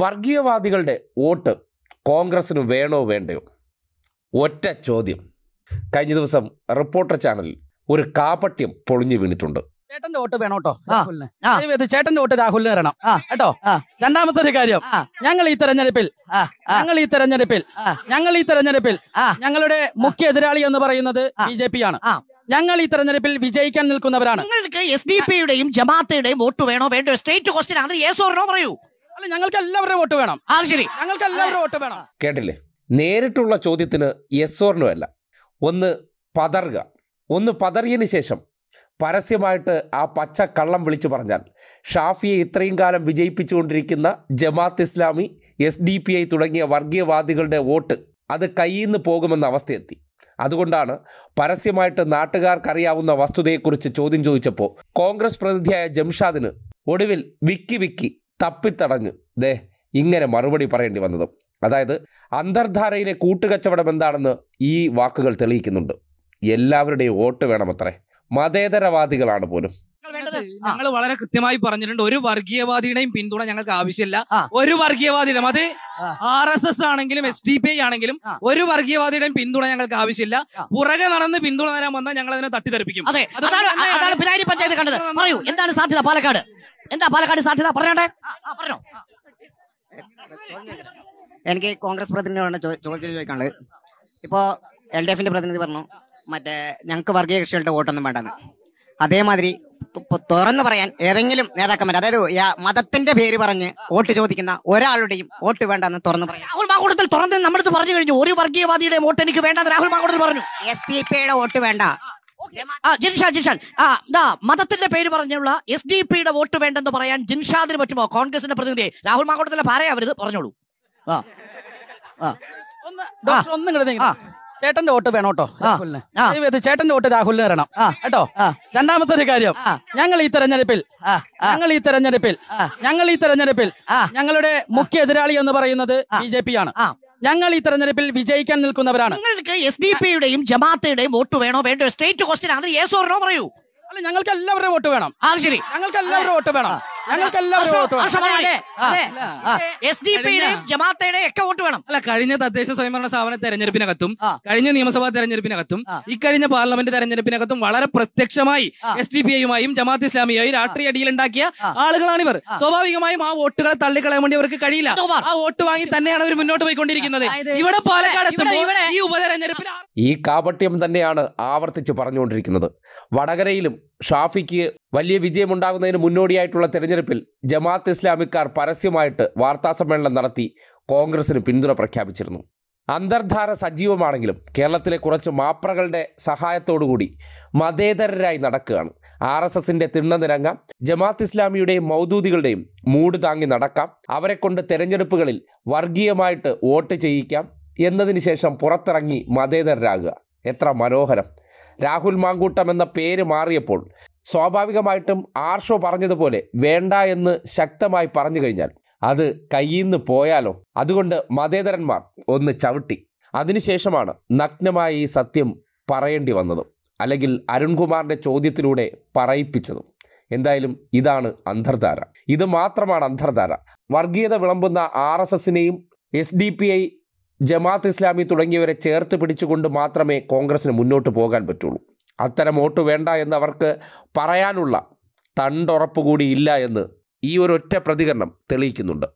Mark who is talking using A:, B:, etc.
A: വർഗീയവാദികളുടെ vote കോൺഗ്രസ്സിന് വേണോ വേണ്ടയോ ഒറ്റ ചോദ്യം കഴിഞ്ഞ ദിവസം റിപ്പോർട്ടർ ചാനലിൽ ഒരു കാപട്യം പൊളിഞ്ഞു വീണിട്ടുണ്ട്
B: ചേട്ടന്റെ വോട്ട് വേണോ കേട്ടോ രാഹുലിന് ചേട്ടന്റെ വോട്ട് രാഹുലിന് വരണം കേട്ടോ രണ്ടാമത്തെ ഒരു കാര്യം ഞങ്ങൾ ഈ തെരഞ്ഞെടുപ്പിൽ ഞങ്ങൾ ഈ തെരഞ്ഞെടുപ്പിൽ ഞങ്ങൾ ഈ തെരഞ്ഞെടുപ്പിൽ ഞങ്ങളുടെ മുഖ്യ എതിരാളി എന്ന് പറയുന്നത് ബി ജെ പി ആണ് ഞങ്ങൾ ഈ തെരഞ്ഞെടുപ്പിൽ വിജയിക്കാൻ നിൽക്കുന്നവരാണ് നിങ്ങൾക്ക് എസ് ഡി പിയുടെയും ജമാഅത്തയുടെയും വോട്ട് വേണോ വേണ്ടോ സ്റ്റേറ്റ് ക്വസ്റ്റ്യൻ ആണ് നോ പറയൂ അല്ല ഞങ്ങൾക്ക്
A: എല്ലാവരുടെയും വോട്ട് വേണം ശരി ഞങ്ങൾക്ക്
B: എല്ലാവരുടെയും വോട്ട് വേണം
A: കേട്ടില്ലേ നേരിട്ടുള്ള ചോദ്യത്തിന് യെസ് ഓർണോ അല്ല ഒന്ന് പതറുക ഒന്ന് പതറിയതിന് ശേഷം പരസ്യമായിട്ട് ആ പച്ച കള്ളം വിളിച്ചു പറഞ്ഞാൽ ഷാഫിയെ ഇത്രയും കാലം വിജയിപ്പിച്ചുകൊണ്ടിരിക്കുന്ന Jamaat Islami S D P I തുടങ്ങിയ വർഗീയവാദികളുടെ വോട്ട് അത് കയ്യിൽ നിന്ന് പോകുമെന്ന അവസ്ഥയെത്തി അതുകൊണ്ടാണ് പരസ്യമായിട്ട് നാട്ടുകാർക്കറിയാവുന്ന വസ്തുതയെക്കുറിച്ച് ചോദ്യം ചോദിച്ചപ്പോൾ കോൺഗ്രസ് പ്രതിനിധിയായ ജംഷാദിന് ഒടുവിൽ വിക്കി വിക്കി തപ്പിത്തടഞ്ഞ് ദേ ഇങ്ങനെ മറുപടി പറയേണ്ടി വന്നത് അതായത് അന്തർധാരയിലെ കൂട്ടുകച്ചവടം എന്താണെന്ന് ഈ വാക്കുകൾ തെളിയിക്കുന്നുണ്ട് എല്ലാവരുടെയും വോട്ട് വേണമത്രേ മതേതരവാദികളാണ് പോലും
C: ഞങ്ങൾ വളരെ കൃത്യമായി പറഞ്ഞിട്ടുണ്ട് ഒരു വർഗീയവാദിയുടെയും പിന്തുണ ഞങ്ങൾക്ക് ആവശ്യമില്ല ഒരു വർഗീയവാദിയുടെ അത് ആർ എസ് എസ് ആണെങ്കിലും എസ് ഡി പി ഐ ആണെങ്കിലും ഒരു വർഗീയവാദിയുടെയും പിന്തുണ ഞങ്ങൾക്ക് ആവശ്യമില്ല പുറകെ നടന്ന് പിന്തുണ തരാൻ വന്നാൽ ഞങ്ങൾ അതിനെ തട്ടിത്തെറിപ്പിക്കും അതെ അതാണ് പഞ്ചായത്ത്
B: കണ്ടത് പറയൂ എന്താണ് സാധ്യത പാലക്കാട് എന്താ പാലക്കാട് സാധ്യത പറഞ്ഞോട്ടെ പറഞ്ഞോ എനിക്ക് കോൺഗ്രസ് പ്രതിനിധിയോട് ചോദ്യം ചോദിക്കാനുള്ളത് ഇപ്പോൾ എൽ ഡി എഫിന്റെ പ്രതിനിധി പറഞ്ഞു മറ്റേ ഞങ്ങൾക്ക് വർഗീയ കക്ഷികളുടെ വോട്ടൊന്നും വേണ്ടെന്ന് അതേമാതിരി തുറന്നു പറയാൻ ഏതെങ്കിലും നേതാക്കന്മാർ അതായത് മതത്തിന്റെ പേര് പറഞ്ഞ് വോട്ട് ചോദിക്കുന്ന ഒരാളുടെയും വോട്ട് വേണ്ടെന്ന് തുറന്നു പറയാം തുറന്ന് നമ്മളടുത്ത് പറഞ്ഞു കഴിഞ്ഞു ഒരു വർഗീയവാദിയുടെ വോട്ട് എനിക്ക് വേണ്ടെന്ന് രാഹുൽ മാങ്കൂടത്തിൽ പറഞ്ഞു എസ് ഡി പിയുടെ വോട്ട് വേണ്ട ആ ജിൻഷാ ജിൻഷാൻ ആ ദാ മതത്തിന്റെ പേര് പറഞ്ഞുള്ള എസ് ഡി പിയുടെ വോട്ട് വേണ്ടെന്ന് പറയാൻ ജിൻഷാദിന് പറ്റുമോ കോൺഗ്രസിന്റെ പ്രതിനിധി രാഹുൽ മാങ്കോട്ടത്തിലെ പാരയാവരുത് പറഞ്ഞോളൂ ആ ചേട്ടന്റെ വോട്ട് വേണം കേട്ടോ ചേട്ടന്റെ വോട്ട് രാഹുലിന് തരണം കേട്ടോ രണ്ടാമത്തെ ഒരു കാര്യം ഞങ്ങൾ ഈ തെരഞ്ഞെടുപ്പിൽ ഞങ്ങൾ ഈ തെരഞ്ഞെടുപ്പിൽ ഞങ്ങൾ ഈ തെരഞ്ഞെടുപ്പിൽ ഞങ്ങളുടെ മുഖ്യ എതിരാളി എന്ന് പറയുന്നത് ബി ജെ പി ആണ് ഞങ്ങൾ ഈ തെരഞ്ഞെടുപ്പിൽ വിജയിക്കാൻ നിൽക്കുന്നവരാണ് നിങ്ങൾക്ക് എസ് ഡി പിയുടെയും ജമാഅത്തയുടെയും വോട്ട് വേണോ വേണ്ടോ സ്റ്റേറ്റ് ക്വസ്റ്റ്യൻ ആണ് യേസോറിനോ പറയൂ അല്ല ഞങ്ങൾക്ക് എല്ലാവരുടെയും
C: വോട്ട് വേണം അത് ശരി ഞങ്ങൾക്ക് എല്ലാവരുടെയും വോട്ട് വേണം എസ് ഡി പിയുടെയും ജമാഅത്തയുടെയും ഒക്കെ വോട്ട് വേണം അല്ല കഴിഞ്ഞ തദ്ദേശ സ്വയംഭരണ സ്ഥാപന തെരഞ്ഞെടുപ്പിനകത്തും കഴിഞ്ഞ നിയമസഭാ തെരഞ്ഞെടുപ്പിനകത്തും ഇക്കഴിഞ്ഞ പാർലമെന്റ് തെരഞ്ഞെടുപ്പിനകത്തും വളരെ പ്രത്യക്ഷമായി എസ് ഡി പി ഐയുമായും ജമാഅത്ത് ഇസ്ലാമിയായും രാഷ്ട്രീയ അടിയിൽ ആളുകളാണ് ഇവർ സ്വാഭാവികമായും ആ വോട്ടുകളെ തള്ളിക്കളയാൻ വേണ്ടി അവർക്ക് കഴിയില്ല ആ വോട്ട് വാങ്ങി തന്നെയാണ് അവർ മുന്നോട്ട് പോയിക്കൊണ്ടിരിക്കുന്നത് ഇവിടെ പാലക്കാട് ഈ ഉപതെരഞ്ഞെടുപ്പിൽ
A: ഈ കാപട്യം തന്നെയാണ് ആവർത്തിച്ച് പറഞ്ഞുകൊണ്ടിരിക്കുന്നത് വടകരയിലും ഷാഫിക്ക് വലിയ വിജയമുണ്ടാകുന്നതിന് മുന്നോടിയായിട്ടുള്ള തെരഞ്ഞെടുപ്പിൽ ജമാഅത്ത് ഇസ്ലാമിക്കാർ പരസ്യമായിട്ട് വാർത്താസമ്മേളനം നടത്തി കോൺഗ്രസിന് പിന്തുണ പ്രഖ്യാപിച്ചിരുന്നു അന്തർധാര സജീവമാണെങ്കിലും കേരളത്തിലെ കുറച്ച് മാപ്രകളുടെ സഹായത്തോടുകൂടി മതേതരരായി നടക്കുകയാണ് ആർ എസ് എസിൻ്റെ തിണ്ണനിരങ്ങാം ജമാഅത്ത് ഇസ്ലാമിയുടെയും മൗദൂദികളുടെയും മൂട് താങ്ങി നടക്കാം അവരെ കൊണ്ട് തെരഞ്ഞെടുപ്പുകളിൽ വർഗീയമായിട്ട് വോട്ട് ചെയ്യിക്കാം എന്നതിന് ശേഷം പുറത്തിറങ്ങി മതേതരരാകുക എത്ര മനോഹരം രാഹുൽ മാങ്കൂട്ടം എന്ന പേര് മാറിയപ്പോൾ സ്വാഭാവികമായിട്ടും ആർഷോ പറഞ്ഞതുപോലെ വേണ്ട എന്ന് ശക്തമായി പറഞ്ഞു കഴിഞ്ഞാൽ അത് കയ്യിൽ നിന്ന് പോയാലോ അതുകൊണ്ട് മതേതരന്മാർ ഒന്ന് ചവിട്ടി അതിനുശേഷമാണ് നഗ്നമായ ഈ സത്യം പറയേണ്ടി വന്നതും അല്ലെങ്കിൽ അരുൺകുമാറിൻ്റെ ചോദ്യത്തിലൂടെ പറയിപ്പിച്ചതും എന്തായാലും ഇതാണ് അന്തർധാര ഇത് മാത്രമാണ് അന്തർധാര വർഗീയത വിളമ്പുന്ന ആർ എസ് എസിനെയും S D P I Jamaat Islami തുടങ്ങിയവരെ ചേർത്ത് പിടിച്ചുകൊണ്ട് മാത്രമേ കോൺഗ്രസിന് മുന്നോട്ട് പോകാൻ പറ്റുള്ളൂ അത്തരം വോട്ട് വേണ്ട എന്ന് അവർക്ക് പറയാനുള്ള തണ്ടുറപ്പ് കൂടി ഇല്ല എന്ന് ഈ ഒരൊറ്റ പ്രതികരണം തെളിയിക്കുന്നുണ്ട്